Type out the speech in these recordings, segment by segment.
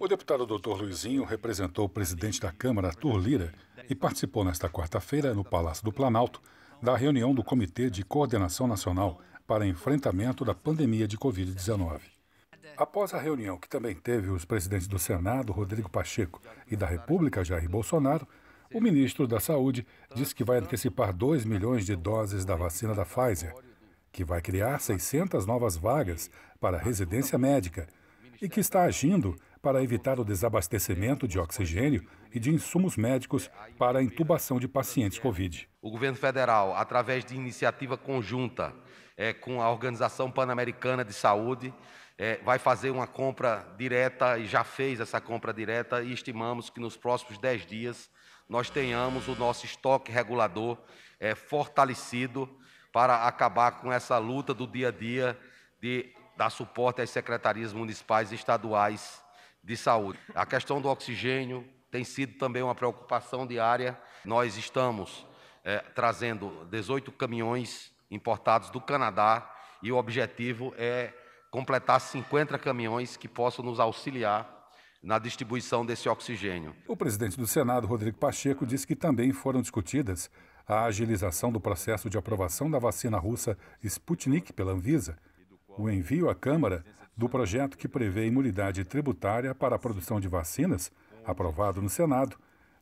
O deputado Dr. Luizinho representou o presidente da Câmara, Arthur Lira, e participou nesta quarta-feira, no Palácio do Planalto, da reunião do Comitê de Coordenação Nacional para Enfrentamento da Pandemia de Covid-19. Após a reunião, que também teve os presidentes do Senado, Rodrigo Pacheco, e da República, Jair Bolsonaro, o ministro da Saúde disse que vai antecipar 2 milhões de doses da vacina da Pfizer, que vai criar 600 novas vagas para residência médica e que está agindo para evitar o desabastecimento de oxigênio e de insumos médicos para a intubação de pacientes Covid. O governo federal, através de iniciativa conjunta é, com a Organização Pan-Americana de Saúde, é, vai fazer uma compra direta e já fez essa compra direta e estimamos que nos próximos 10 dias nós tenhamos o nosso estoque regulador é, fortalecido para acabar com essa luta do dia a dia de dar suporte às secretarias municipais e estaduais de saúde. A questão do oxigênio tem sido também uma preocupação diária. Nós estamos é, trazendo 18 caminhões importados do Canadá e o objetivo é completar 50 caminhões que possam nos auxiliar na distribuição desse oxigênio. O presidente do Senado, Rodrigo Pacheco, disse que também foram discutidas a agilização do processo de aprovação da vacina russa Sputnik pela Anvisa o envio à Câmara do projeto que prevê imunidade tributária para a produção de vacinas, aprovado no Senado,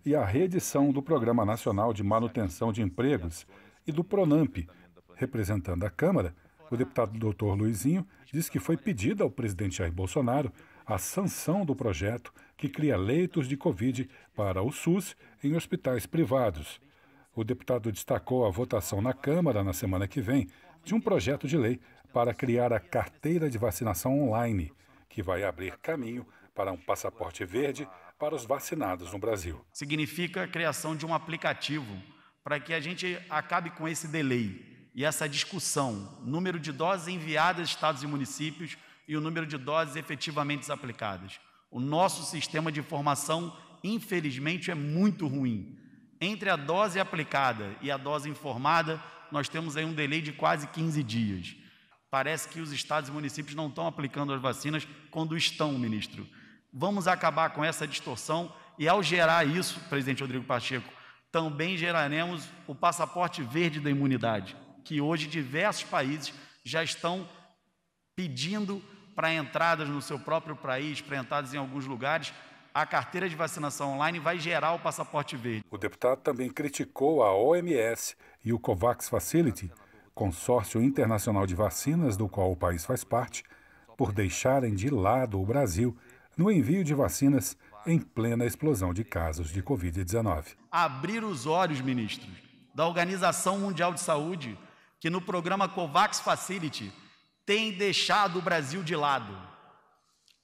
e a reedição do Programa Nacional de Manutenção de Empregos e do PRONAMP. Representando a Câmara, o deputado Dr. Luizinho diz que foi pedida ao presidente Jair Bolsonaro a sanção do projeto que cria leitos de Covid para o SUS em hospitais privados. O deputado destacou a votação na Câmara na semana que vem de um projeto de lei para criar a carteira de vacinação online, que vai abrir caminho para um passaporte verde para os vacinados no Brasil. Significa a criação de um aplicativo para que a gente acabe com esse delay e essa discussão, número de doses enviadas a estados e municípios e o número de doses efetivamente aplicadas. O nosso sistema de informação, infelizmente, é muito ruim. Entre a dose aplicada e a dose informada, nós temos aí um delay de quase 15 dias. Parece que os estados e municípios não estão aplicando as vacinas quando estão, ministro. Vamos acabar com essa distorção e, ao gerar isso, presidente Rodrigo Pacheco, também geraremos o passaporte verde da imunidade, que hoje diversos países já estão pedindo para entradas no seu próprio país, para entradas em alguns lugares, a carteira de vacinação online vai gerar o passaporte verde. O deputado também criticou a OMS e o COVAX Facility consórcio internacional de vacinas, do qual o país faz parte, por deixarem de lado o Brasil no envio de vacinas em plena explosão de casos de Covid-19. Abrir os olhos, ministros, da Organização Mundial de Saúde, que no programa COVAX Facility tem deixado o Brasil de lado.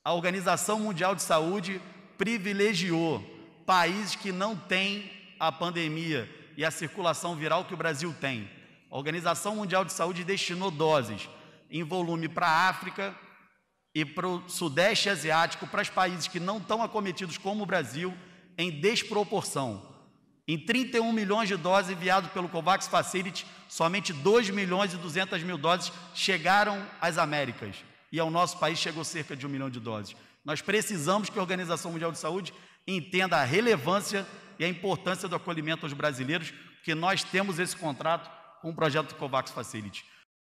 A Organização Mundial de Saúde privilegiou países que não têm a pandemia e a circulação viral que o Brasil tem. A Organização Mundial de Saúde destinou doses em volume para a África e para o Sudeste Asiático, para os países que não estão acometidos como o Brasil, em desproporção. Em 31 milhões de doses enviadas pelo COVAX Facility, somente 2 milhões e 200 mil doses chegaram às Américas. E ao nosso país chegou cerca de 1 milhão de doses. Nós precisamos que a Organização Mundial de Saúde entenda a relevância e a importância do acolhimento aos brasileiros, porque nós temos esse contrato um projeto do COVAX Facility.